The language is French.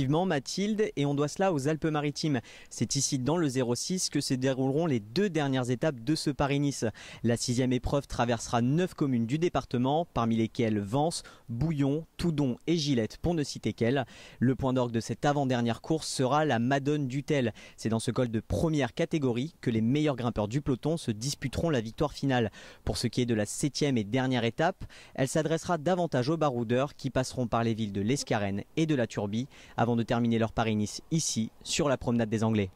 Effectivement, Mathilde, et on doit cela aux Alpes-Maritimes. C'est ici dans le 06 que se dérouleront les deux dernières étapes de ce Paris-Nice. La sixième épreuve traversera neuf communes du département, parmi lesquelles Vence, Bouillon, Toudon et Gillette, pour ne citer qu'elles. Le point d'orgue de cette avant-dernière course sera la Madone d'Utel. C'est dans ce col de première catégorie que les meilleurs grimpeurs du peloton se disputeront la victoire finale. Pour ce qui est de la septième et dernière étape, elle s'adressera davantage aux baroudeurs qui passeront par les villes de Lescarène et de la Turbie de terminer leur pari nice ici, sur la promenade des Anglais.